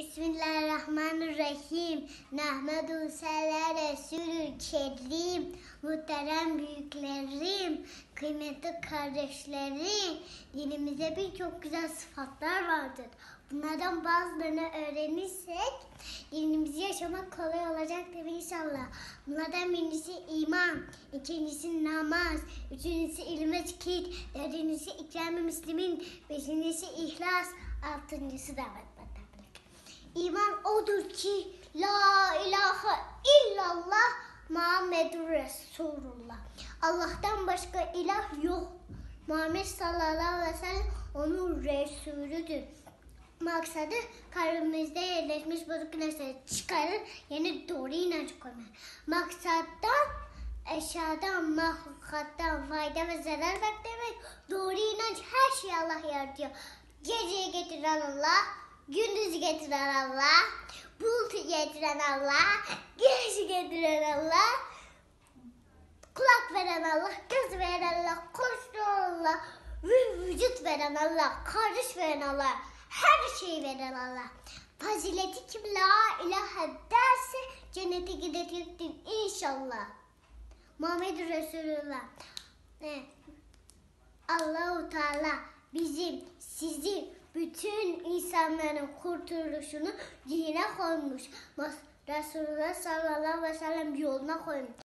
Bismillahirrahmanirrahim. Nahmedu sele Resulü kerim. Muhterem büyüklerim, kıymetli kardeşlerim. Dinimizde birçok güzel sıfatlar vardır. Bunlardan bazılarını öğrenirsek dinimizi yaşamak kolay olacaktır inşallah. Bunlardan birincisi iman, ikincisi namaz, üçüncüsü ilme zikir, dördüncüsü ikram-ı müslimin, beşincisi ihlas, altıncısı davet İman odur ki la ilahe illallah Muhammed Resulullah. Allah'tan başka ilah yok. Muhammed sallallahu aleyhi ve sellem onun Resulüdür. Maksadı kalbimizde yerleşmiş bozuk güneşleri çıkarır, yeni doğru inanç koymak. Maksattan, eşyadan, mahlukattan fayda ve zarar beklemek. Doğru inanç her şeyi Allah yaratıyor. Geceye getiren Allah, Güneşi getiren Allah, bulutu getiren Allah, güneşi getiren Allah, kulak veren Allah, göz veren Allah, koşturan Allah, vücut veren Allah, kardeş veren Allah, her şeyi veren Allah. Fazileti kim la ilahe derse cennete gidecektir inşallah. Muhammed Resulullah. Evet. Allah-u Teala bizim sizi bütün insanların kurtuluşunu dine koymuş. Resulullah sallallahu aleyhi ve sellem yoluna koymuş.